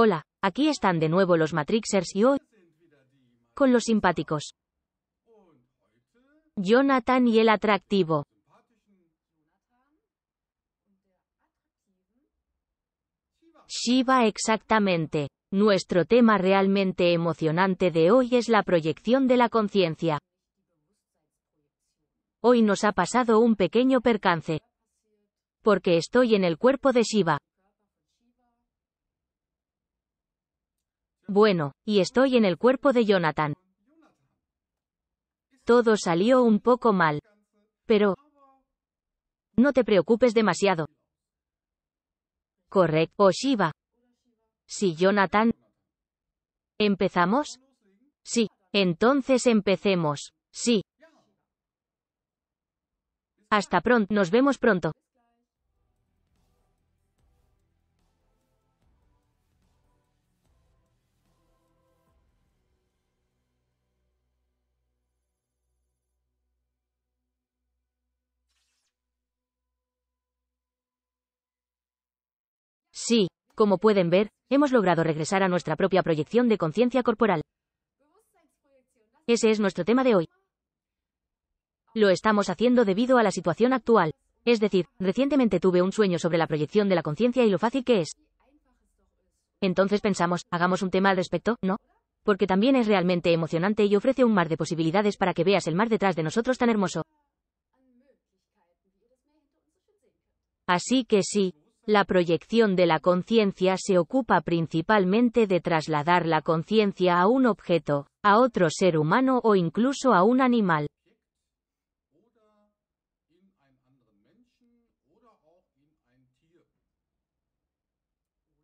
Hola, aquí están de nuevo los Matrixers y hoy con los simpáticos. Jonathan y el atractivo. Shiva exactamente. Nuestro tema realmente emocionante de hoy es la proyección de la conciencia. Hoy nos ha pasado un pequeño percance. Porque estoy en el cuerpo de Shiva. Bueno, y estoy en el cuerpo de Jonathan. Todo salió un poco mal. Pero... No te preocupes demasiado. Correcto. oshiva Shiva. Sí, Jonathan. ¿Empezamos? Sí. Entonces empecemos. Sí. Hasta pronto. Nos vemos pronto. Sí, como pueden ver, hemos logrado regresar a nuestra propia proyección de conciencia corporal. Ese es nuestro tema de hoy. Lo estamos haciendo debido a la situación actual. Es decir, recientemente tuve un sueño sobre la proyección de la conciencia y lo fácil que es. Entonces pensamos, hagamos un tema al respecto, ¿no? Porque también es realmente emocionante y ofrece un mar de posibilidades para que veas el mar detrás de nosotros tan hermoso. Así que sí, la proyección de la conciencia se ocupa principalmente de trasladar la conciencia a un objeto, a otro ser humano o incluso a un animal.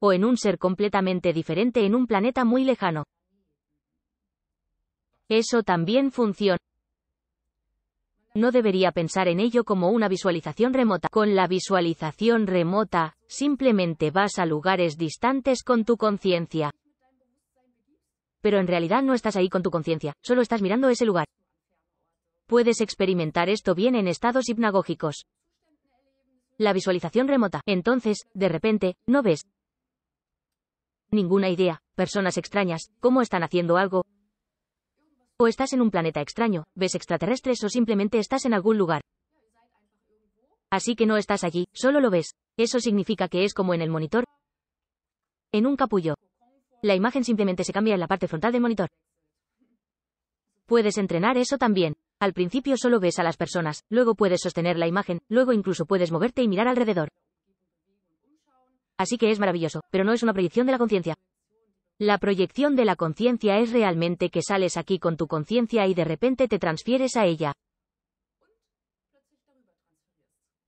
o en un ser completamente diferente en un planeta muy lejano. Eso también funciona no debería pensar en ello como una visualización remota. Con la visualización remota, simplemente vas a lugares distantes con tu conciencia. Pero en realidad no estás ahí con tu conciencia, solo estás mirando ese lugar. Puedes experimentar esto bien en estados hipnagógicos. La visualización remota. Entonces, de repente, no ves ninguna idea, personas extrañas, cómo están haciendo algo, o estás en un planeta extraño, ves extraterrestres o simplemente estás en algún lugar. Así que no estás allí, solo lo ves. Eso significa que es como en el monitor. En un capullo. La imagen simplemente se cambia en la parte frontal del monitor. Puedes entrenar eso también. Al principio solo ves a las personas, luego puedes sostener la imagen, luego incluso puedes moverte y mirar alrededor. Así que es maravilloso, pero no es una proyección de la conciencia. La proyección de la conciencia es realmente que sales aquí con tu conciencia y de repente te transfieres a ella.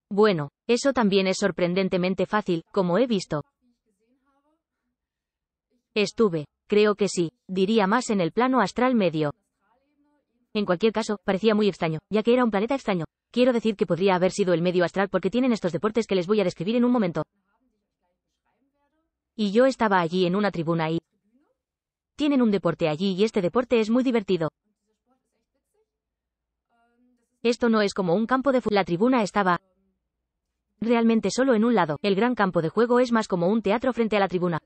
Bueno, eso también es sorprendentemente fácil, como he visto. Estuve, creo que sí, diría más en el plano astral medio. En cualquier caso, parecía muy extraño, ya que era un planeta extraño. Quiero decir que podría haber sido el medio astral porque tienen estos deportes que les voy a describir en un momento. Y yo estaba allí en una tribuna y, tienen un deporte allí y este deporte es muy divertido. Esto no es como un campo de fútbol. La tribuna estaba realmente solo en un lado. El gran campo de juego es más como un teatro frente a la tribuna.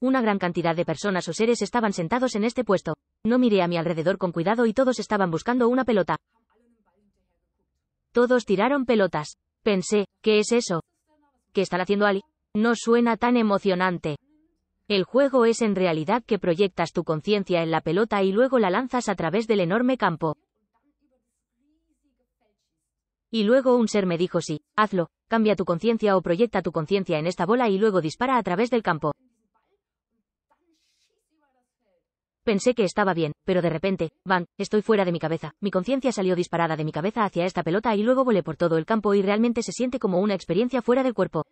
Una gran cantidad de personas o seres estaban sentados en este puesto. No miré a mi alrededor con cuidado y todos estaban buscando una pelota. Todos tiraron pelotas. Pensé, ¿qué es eso? ¿Qué están haciendo Ali? No suena tan emocionante. El juego es en realidad que proyectas tu conciencia en la pelota y luego la lanzas a través del enorme campo. Y luego un ser me dijo sí, hazlo, cambia tu conciencia o proyecta tu conciencia en esta bola y luego dispara a través del campo. Pensé que estaba bien, pero de repente, van, estoy fuera de mi cabeza. Mi conciencia salió disparada de mi cabeza hacia esta pelota y luego volé por todo el campo y realmente se siente como una experiencia fuera del cuerpo.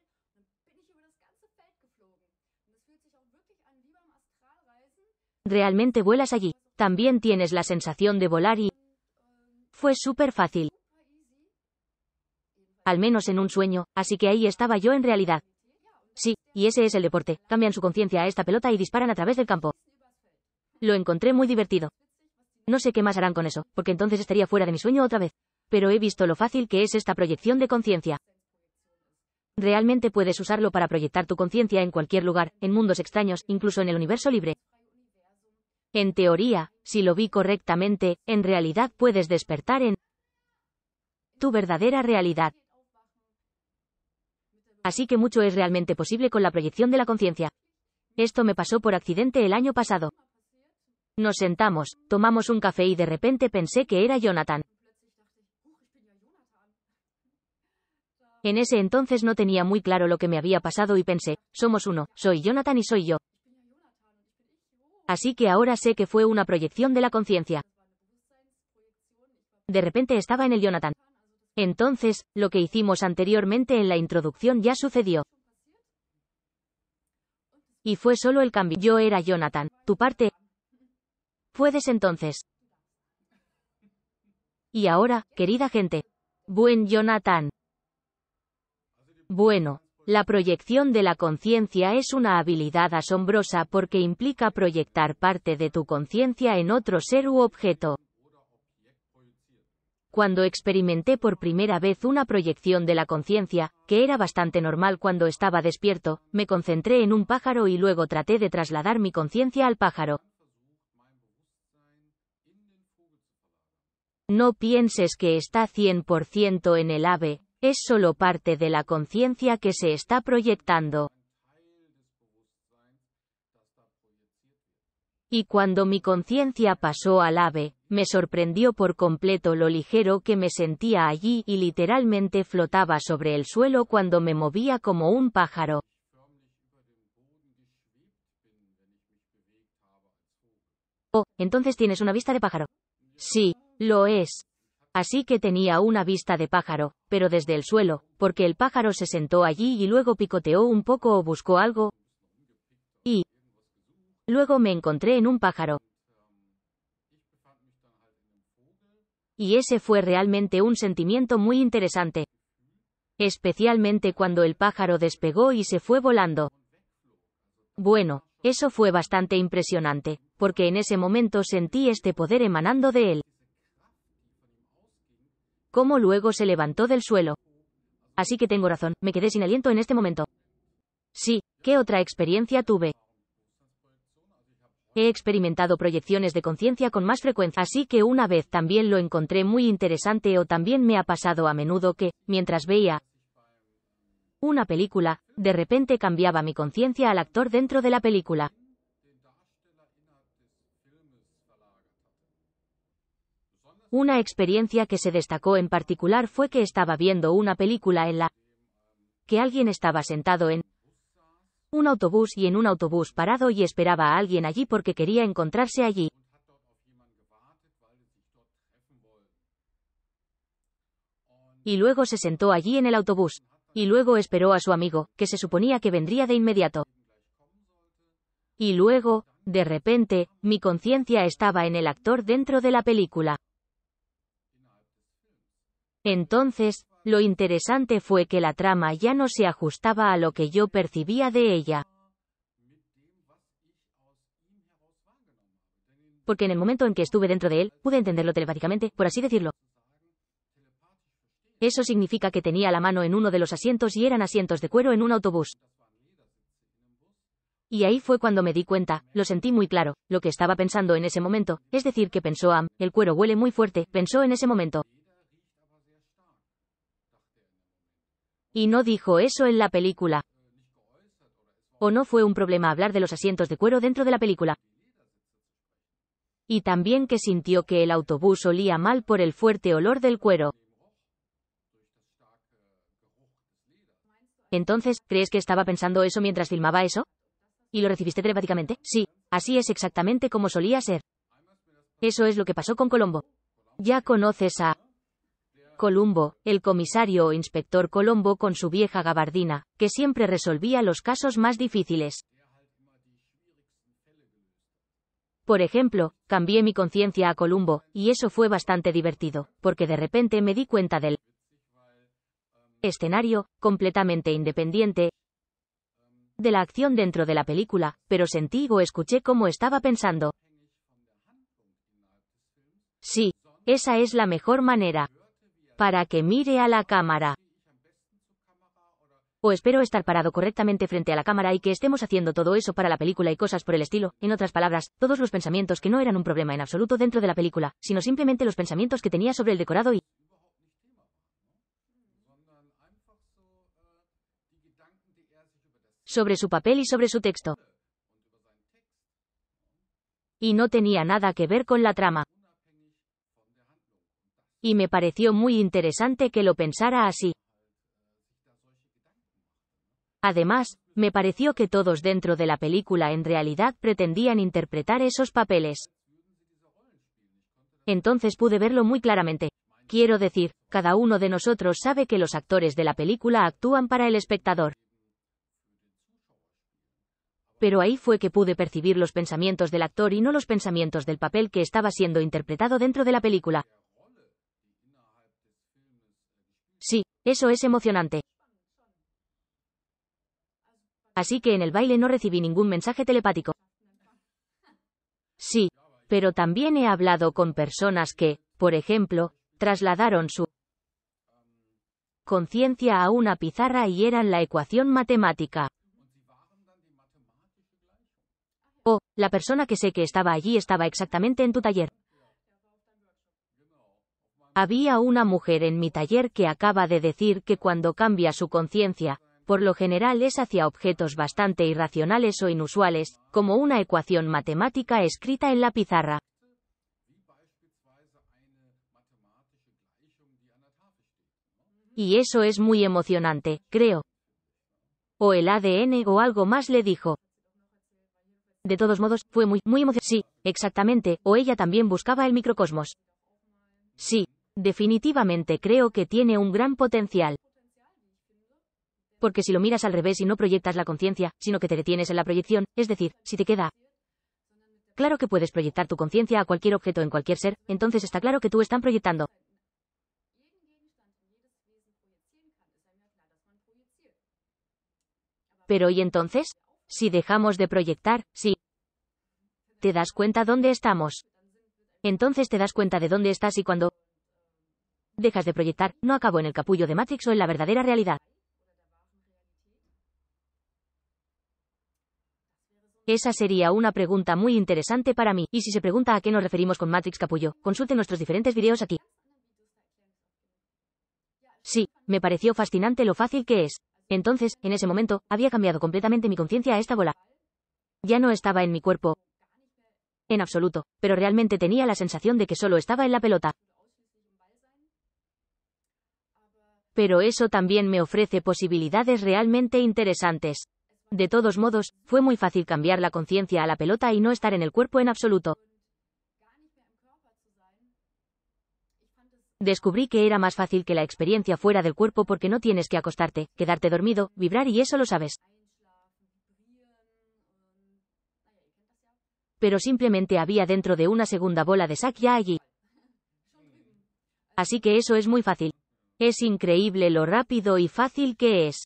Realmente vuelas allí. También tienes la sensación de volar y... Fue súper fácil. Al menos en un sueño, así que ahí estaba yo en realidad. Sí, y ese es el deporte. Cambian su conciencia a esta pelota y disparan a través del campo. Lo encontré muy divertido. No sé qué más harán con eso, porque entonces estaría fuera de mi sueño otra vez. Pero he visto lo fácil que es esta proyección de conciencia. Realmente puedes usarlo para proyectar tu conciencia en cualquier lugar, en mundos extraños, incluso en el universo libre. En teoría, si lo vi correctamente, en realidad puedes despertar en tu verdadera realidad. Así que mucho es realmente posible con la proyección de la conciencia. Esto me pasó por accidente el año pasado. Nos sentamos, tomamos un café y de repente pensé que era Jonathan. En ese entonces no tenía muy claro lo que me había pasado y pensé, somos uno, soy Jonathan y soy yo. Así que ahora sé que fue una proyección de la conciencia. De repente estaba en el Jonathan. Entonces, lo que hicimos anteriormente en la introducción ya sucedió. Y fue solo el cambio. Yo era Jonathan. Tu parte. Puedes entonces. Y ahora, querida gente. Buen Jonathan. Bueno, la proyección de la conciencia es una habilidad asombrosa porque implica proyectar parte de tu conciencia en otro ser u objeto. Cuando experimenté por primera vez una proyección de la conciencia, que era bastante normal cuando estaba despierto, me concentré en un pájaro y luego traté de trasladar mi conciencia al pájaro. No pienses que está 100% en el ave, es solo parte de la conciencia que se está proyectando. Y cuando mi conciencia pasó al ave, me sorprendió por completo lo ligero que me sentía allí y literalmente flotaba sobre el suelo cuando me movía como un pájaro. Oh, entonces tienes una vista de pájaro. Sí, lo es. Así que tenía una vista de pájaro, pero desde el suelo, porque el pájaro se sentó allí y luego picoteó un poco o buscó algo. Y luego me encontré en un pájaro. Y ese fue realmente un sentimiento muy interesante. Especialmente cuando el pájaro despegó y se fue volando. Bueno, eso fue bastante impresionante, porque en ese momento sentí este poder emanando de él cómo luego se levantó del suelo. Así que tengo razón, me quedé sin aliento en este momento. Sí, ¿qué otra experiencia tuve? He experimentado proyecciones de conciencia con más frecuencia, así que una vez también lo encontré muy interesante o también me ha pasado a menudo que, mientras veía una película, de repente cambiaba mi conciencia al actor dentro de la película. Una experiencia que se destacó en particular fue que estaba viendo una película en la que alguien estaba sentado en un autobús y en un autobús parado y esperaba a alguien allí porque quería encontrarse allí. Y luego se sentó allí en el autobús. Y luego esperó a su amigo, que se suponía que vendría de inmediato. Y luego, de repente, mi conciencia estaba en el actor dentro de la película. Entonces, lo interesante fue que la trama ya no se ajustaba a lo que yo percibía de ella. Porque en el momento en que estuve dentro de él, pude entenderlo telepáticamente, por así decirlo. Eso significa que tenía la mano en uno de los asientos y eran asientos de cuero en un autobús. Y ahí fue cuando me di cuenta, lo sentí muy claro, lo que estaba pensando en ese momento, es decir, que pensó Am, ah, el cuero huele muy fuerte, pensó en ese momento. Y no dijo eso en la película. O no fue un problema hablar de los asientos de cuero dentro de la película. Y también que sintió que el autobús olía mal por el fuerte olor del cuero. Entonces, ¿crees que estaba pensando eso mientras filmaba eso? ¿Y lo recibiste telepáticamente? Sí, así es exactamente como solía ser. Eso es lo que pasó con Colombo. Ya conoces a Columbo, el comisario o inspector Colombo con su vieja gabardina, que siempre resolvía los casos más difíciles. Por ejemplo, cambié mi conciencia a Columbo, y eso fue bastante divertido, porque de repente me di cuenta del escenario, completamente independiente de la acción dentro de la película, pero sentí o escuché cómo estaba pensando. Sí, esa es la mejor manera para que mire a la cámara. O espero estar parado correctamente frente a la cámara y que estemos haciendo todo eso para la película y cosas por el estilo. En otras palabras, todos los pensamientos que no eran un problema en absoluto dentro de la película, sino simplemente los pensamientos que tenía sobre el decorado y... sobre su papel y sobre su texto. Y no tenía nada que ver con la trama y me pareció muy interesante que lo pensara así. Además, me pareció que todos dentro de la película en realidad pretendían interpretar esos papeles. Entonces pude verlo muy claramente. Quiero decir, cada uno de nosotros sabe que los actores de la película actúan para el espectador. Pero ahí fue que pude percibir los pensamientos del actor y no los pensamientos del papel que estaba siendo interpretado dentro de la película. Sí, eso es emocionante. Así que en el baile no recibí ningún mensaje telepático. Sí, pero también he hablado con personas que, por ejemplo, trasladaron su conciencia a una pizarra y eran la ecuación matemática. O, la persona que sé que estaba allí estaba exactamente en tu taller. Había una mujer en mi taller que acaba de decir que cuando cambia su conciencia, por lo general es hacia objetos bastante irracionales o inusuales, como una ecuación matemática escrita en la pizarra. Y eso es muy emocionante, creo. O el ADN o algo más le dijo. De todos modos, fue muy, muy emocionante. Sí, exactamente, o ella también buscaba el microcosmos. Sí, Definitivamente creo que tiene un gran potencial. Porque si lo miras al revés y no proyectas la conciencia, sino que te detienes en la proyección, es decir, si te queda claro que puedes proyectar tu conciencia a cualquier objeto en cualquier ser, entonces está claro que tú están proyectando. Pero ¿y entonces? Si dejamos de proyectar, si te das cuenta dónde estamos. Entonces te das cuenta de dónde estás y cuando dejas de proyectar, no acabo en el capullo de Matrix o en la verdadera realidad. Esa sería una pregunta muy interesante para mí, y si se pregunta a qué nos referimos con Matrix Capullo, consulte nuestros diferentes videos aquí. Sí, me pareció fascinante lo fácil que es. Entonces, en ese momento, había cambiado completamente mi conciencia a esta bola. Ya no estaba en mi cuerpo. En absoluto, pero realmente tenía la sensación de que solo estaba en la pelota. pero eso también me ofrece posibilidades realmente interesantes. De todos modos, fue muy fácil cambiar la conciencia a la pelota y no estar en el cuerpo en absoluto. Descubrí que era más fácil que la experiencia fuera del cuerpo porque no tienes que acostarte, quedarte dormido, vibrar y eso lo sabes. Pero simplemente había dentro de una segunda bola de sac ya allí. Así que eso es muy fácil. Es increíble lo rápido y fácil que es.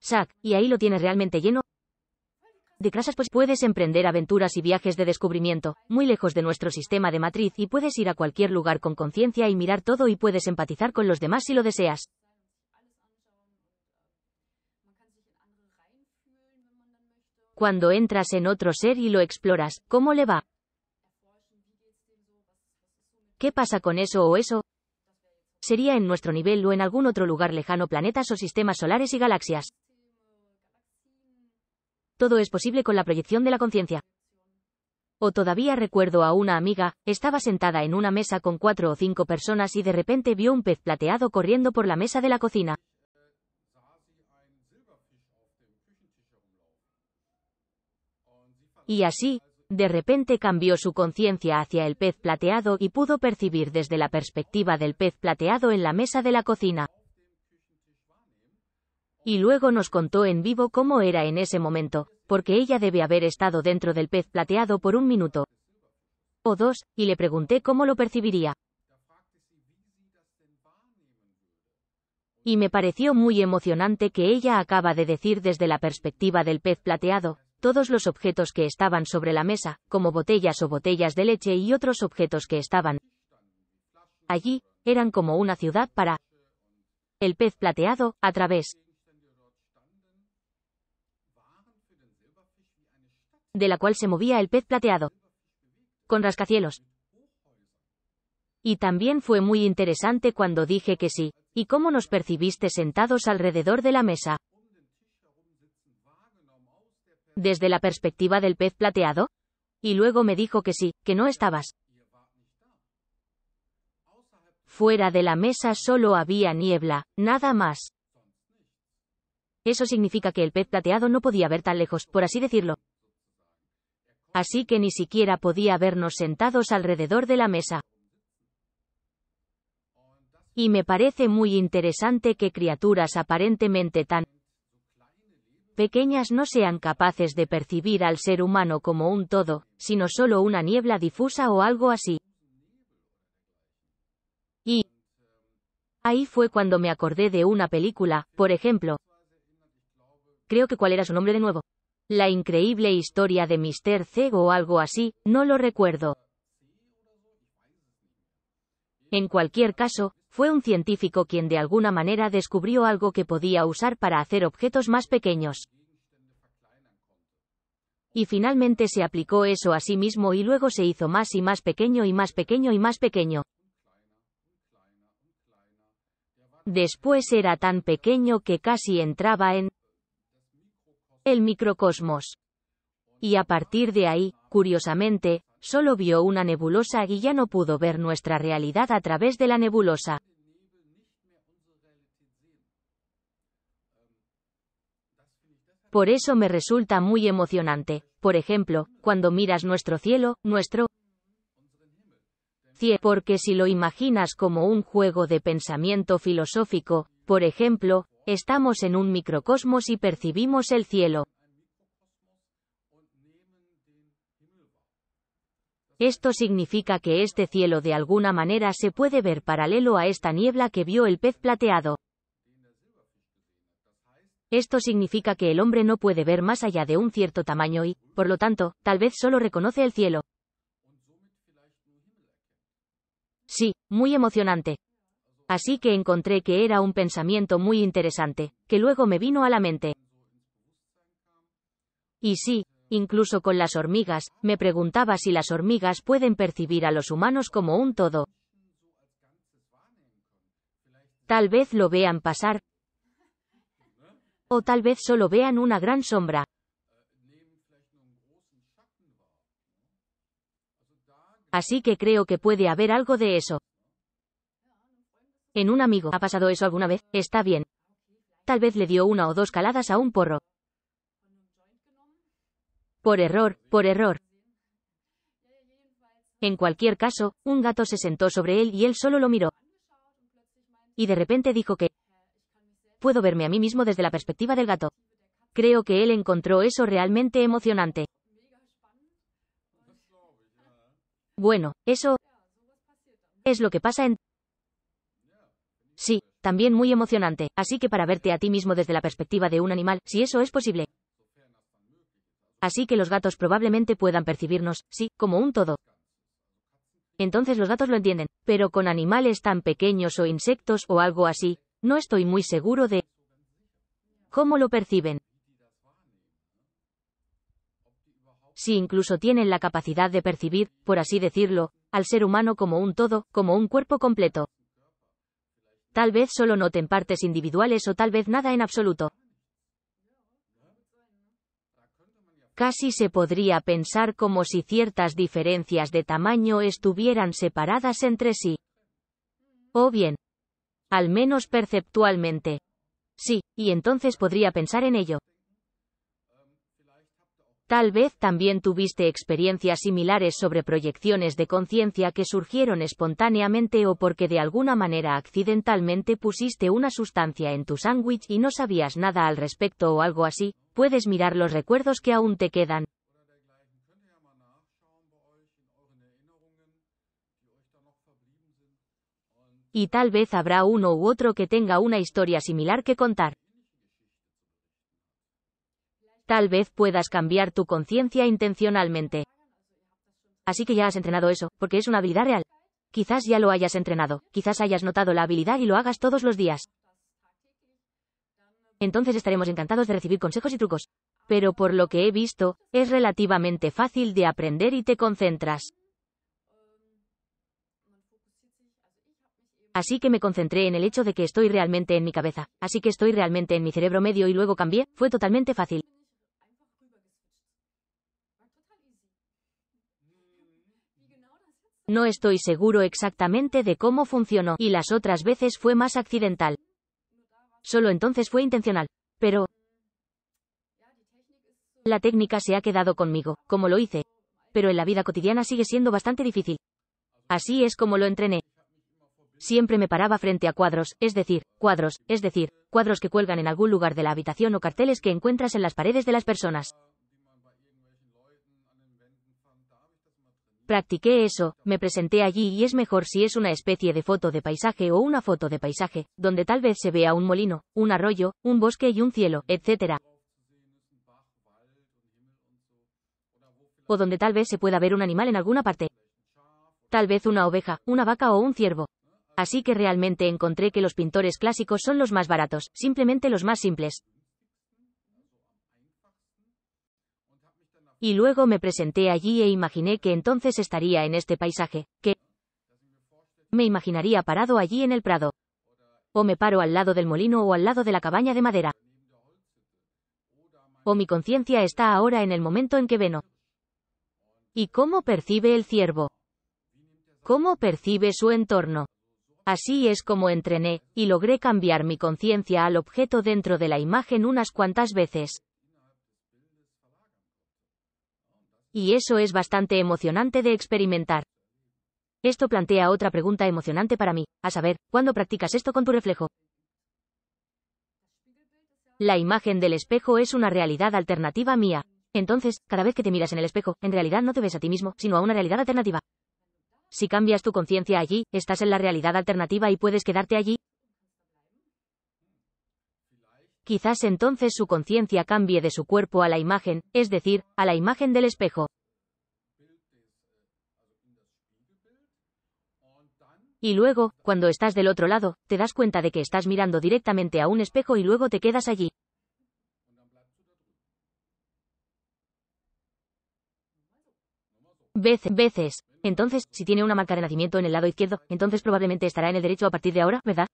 Sac, y ahí lo tienes realmente lleno de clases pues puedes emprender aventuras y viajes de descubrimiento, muy lejos de nuestro sistema de matriz y puedes ir a cualquier lugar con conciencia y mirar todo y puedes empatizar con los demás si lo deseas. Cuando entras en otro ser y lo exploras, ¿cómo le va? ¿Qué pasa con eso o eso? sería en nuestro nivel o en algún otro lugar lejano planetas o sistemas solares y galaxias. Todo es posible con la proyección de la conciencia. O todavía recuerdo a una amiga, estaba sentada en una mesa con cuatro o cinco personas y de repente vio un pez plateado corriendo por la mesa de la cocina. Y así, de repente cambió su conciencia hacia el pez plateado y pudo percibir desde la perspectiva del pez plateado en la mesa de la cocina. Y luego nos contó en vivo cómo era en ese momento, porque ella debe haber estado dentro del pez plateado por un minuto o dos, y le pregunté cómo lo percibiría. Y me pareció muy emocionante que ella acaba de decir desde la perspectiva del pez plateado, todos los objetos que estaban sobre la mesa, como botellas o botellas de leche y otros objetos que estaban allí, eran como una ciudad para el pez plateado, a través de la cual se movía el pez plateado, con rascacielos. Y también fue muy interesante cuando dije que sí, y cómo nos percibiste sentados alrededor de la mesa desde la perspectiva del pez plateado? Y luego me dijo que sí, que no estabas. Fuera de la mesa solo había niebla, nada más. Eso significa que el pez plateado no podía ver tan lejos, por así decirlo. Así que ni siquiera podía vernos sentados alrededor de la mesa. Y me parece muy interesante que criaturas aparentemente tan pequeñas no sean capaces de percibir al ser humano como un todo, sino solo una niebla difusa o algo así. Y ahí fue cuando me acordé de una película, por ejemplo. Creo que cuál era su nombre de nuevo. La increíble historia de Mr. C o algo así, no lo recuerdo. En cualquier caso, fue un científico quien de alguna manera descubrió algo que podía usar para hacer objetos más pequeños. Y finalmente se aplicó eso a sí mismo y luego se hizo más y más pequeño y más pequeño y más pequeño. Después era tan pequeño que casi entraba en el microcosmos. Y a partir de ahí, curiosamente, solo vio una nebulosa y ya no pudo ver nuestra realidad a través de la nebulosa. Por eso me resulta muy emocionante, por ejemplo, cuando miras nuestro cielo, nuestro cielo, porque si lo imaginas como un juego de pensamiento filosófico, por ejemplo, estamos en un microcosmos y percibimos el cielo. Esto significa que este cielo de alguna manera se puede ver paralelo a esta niebla que vio el pez plateado. Esto significa que el hombre no puede ver más allá de un cierto tamaño y, por lo tanto, tal vez solo reconoce el cielo. Sí, muy emocionante. Así que encontré que era un pensamiento muy interesante, que luego me vino a la mente. Y sí, incluso con las hormigas, me preguntaba si las hormigas pueden percibir a los humanos como un todo. Tal vez lo vean pasar. O tal vez solo vean una gran sombra. Así que creo que puede haber algo de eso. En un amigo. ¿Ha pasado eso alguna vez? Está bien. Tal vez le dio una o dos caladas a un porro. Por error, por error. En cualquier caso, un gato se sentó sobre él y él solo lo miró. Y de repente dijo que puedo verme a mí mismo desde la perspectiva del gato. Creo que él encontró eso realmente emocionante. Bueno, eso es lo que pasa en... Sí, también muy emocionante, así que para verte a ti mismo desde la perspectiva de un animal, si eso es posible. Así que los gatos probablemente puedan percibirnos, sí, como un todo. Entonces los gatos lo entienden, pero con animales tan pequeños o insectos o algo así, no estoy muy seguro de cómo lo perciben. Si incluso tienen la capacidad de percibir, por así decirlo, al ser humano como un todo, como un cuerpo completo. Tal vez solo noten partes individuales o tal vez nada en absoluto. casi se podría pensar como si ciertas diferencias de tamaño estuvieran separadas entre sí. O bien, al menos perceptualmente. Sí, y entonces podría pensar en ello. Tal vez también tuviste experiencias similares sobre proyecciones de conciencia que surgieron espontáneamente o porque de alguna manera accidentalmente pusiste una sustancia en tu sándwich y no sabías nada al respecto o algo así, puedes mirar los recuerdos que aún te quedan. Y tal vez habrá uno u otro que tenga una historia similar que contar tal vez puedas cambiar tu conciencia intencionalmente. Así que ya has entrenado eso, porque es una habilidad real. Quizás ya lo hayas entrenado, quizás hayas notado la habilidad y lo hagas todos los días. Entonces estaremos encantados de recibir consejos y trucos. Pero por lo que he visto, es relativamente fácil de aprender y te concentras. Así que me concentré en el hecho de que estoy realmente en mi cabeza, así que estoy realmente en mi cerebro medio y luego cambié, fue totalmente fácil. No estoy seguro exactamente de cómo funcionó, y las otras veces fue más accidental. Solo entonces fue intencional. Pero... La técnica se ha quedado conmigo, como lo hice. Pero en la vida cotidiana sigue siendo bastante difícil. Así es como lo entrené. Siempre me paraba frente a cuadros, es decir, cuadros, es decir, cuadros que cuelgan en algún lugar de la habitación o carteles que encuentras en las paredes de las personas. Practiqué eso, me presenté allí y es mejor si es una especie de foto de paisaje o una foto de paisaje, donde tal vez se vea un molino, un arroyo, un bosque y un cielo, etc. O donde tal vez se pueda ver un animal en alguna parte. Tal vez una oveja, una vaca o un ciervo. Así que realmente encontré que los pintores clásicos son los más baratos, simplemente los más simples. Y luego me presenté allí e imaginé que entonces estaría en este paisaje, que me imaginaría parado allí en el prado. O me paro al lado del molino o al lado de la cabaña de madera. O mi conciencia está ahora en el momento en que veno. ¿Y cómo percibe el ciervo? ¿Cómo percibe su entorno? Así es como entrené, y logré cambiar mi conciencia al objeto dentro de la imagen unas cuantas veces. Y eso es bastante emocionante de experimentar. Esto plantea otra pregunta emocionante para mí, a saber, ¿cuándo practicas esto con tu reflejo? La imagen del espejo es una realidad alternativa mía. Entonces, cada vez que te miras en el espejo, en realidad no te ves a ti mismo, sino a una realidad alternativa. Si cambias tu conciencia allí, estás en la realidad alternativa y puedes quedarte allí, quizás entonces su conciencia cambie de su cuerpo a la imagen, es decir, a la imagen del espejo. Y luego, cuando estás del otro lado, te das cuenta de que estás mirando directamente a un espejo y luego te quedas allí. Veces, veces. Entonces, si tiene una marca de nacimiento en el lado izquierdo, entonces probablemente estará en el derecho a partir de ahora, ¿verdad?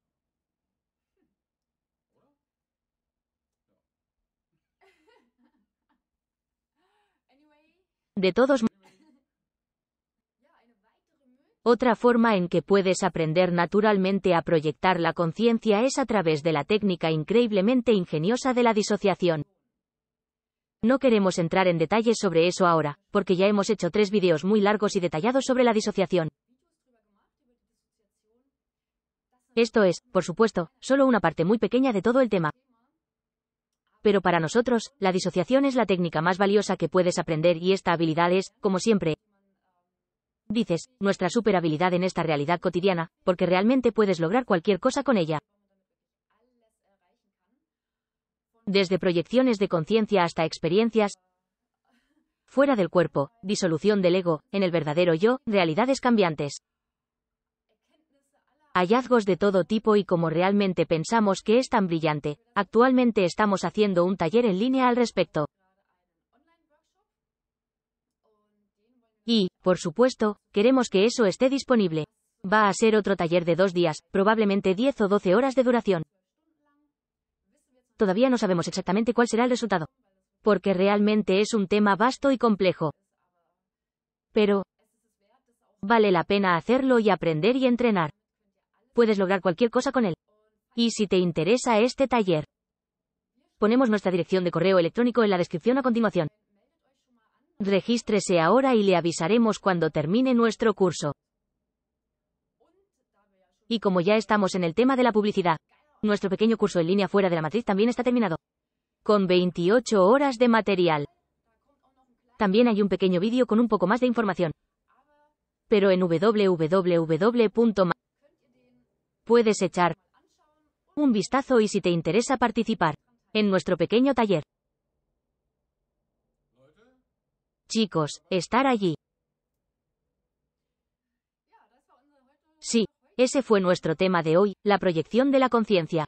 De todos otra forma en que puedes aprender naturalmente a proyectar la conciencia es a través de la técnica increíblemente ingeniosa de la disociación. No queremos entrar en detalles sobre eso ahora, porque ya hemos hecho tres vídeos muy largos y detallados sobre la disociación. Esto es, por supuesto, solo una parte muy pequeña de todo el tema. Pero para nosotros, la disociación es la técnica más valiosa que puedes aprender y esta habilidad es, como siempre, dices, nuestra super habilidad en esta realidad cotidiana, porque realmente puedes lograr cualquier cosa con ella. Desde proyecciones de conciencia hasta experiencias fuera del cuerpo, disolución del ego, en el verdadero yo, realidades cambiantes hallazgos de todo tipo y como realmente pensamos que es tan brillante, actualmente estamos haciendo un taller en línea al respecto. Y, por supuesto, queremos que eso esté disponible. Va a ser otro taller de dos días, probablemente 10 o 12 horas de duración. Todavía no sabemos exactamente cuál será el resultado. Porque realmente es un tema vasto y complejo. Pero, vale la pena hacerlo y aprender y entrenar puedes lograr cualquier cosa con él. Y si te interesa este taller, ponemos nuestra dirección de correo electrónico en la descripción a continuación. Regístrese ahora y le avisaremos cuando termine nuestro curso. Y como ya estamos en el tema de la publicidad, nuestro pequeño curso en línea fuera de la matriz también está terminado. Con 28 horas de material. También hay un pequeño vídeo con un poco más de información. Pero en www puedes echar un vistazo y si te interesa participar en nuestro pequeño taller. Chicos, estar allí. Sí, ese fue nuestro tema de hoy, la proyección de la conciencia.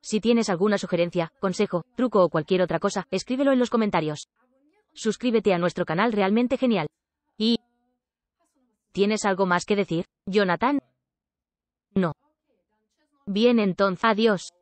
Si tienes alguna sugerencia, consejo, truco o cualquier otra cosa, escríbelo en los comentarios. Suscríbete a nuestro canal realmente genial. Y... ¿Tienes algo más que decir, Jonathan? No. Bien entonces, adiós.